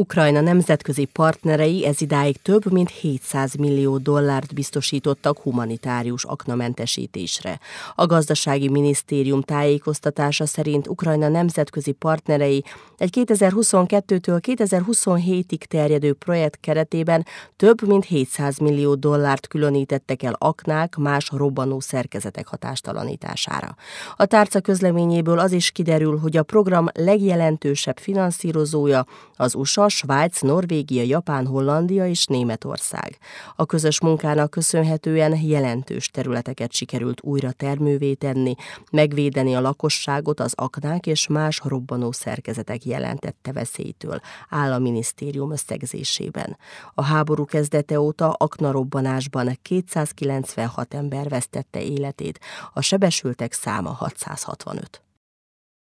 Ukrajna nemzetközi partnerei ez idáig több mint 700 millió dollárt biztosítottak humanitárius aknamentesítésre. A gazdasági minisztérium tájékoztatása szerint Ukrajna nemzetközi partnerei egy 2022-től 2027-ig terjedő projekt keretében több mint 700 millió dollárt különítettek el aknák más robbanó szerkezetek hatástalanítására. A tárca közleményéből az is kiderül, hogy a program legjelentősebb finanszírozója az USA, USA, Svájc, Norvégia, Japán, Hollandia és Németország. A közös munkának köszönhetően jelentős területeket sikerült újra termővé tenni, megvédeni a lakosságot az aknák és más robbanó szerkezetek jelentette veszélytől, áll a minisztérium összegzésében. A háború kezdete óta aknarobbanásban 296 ember vesztette életét, a sebesültek száma 665.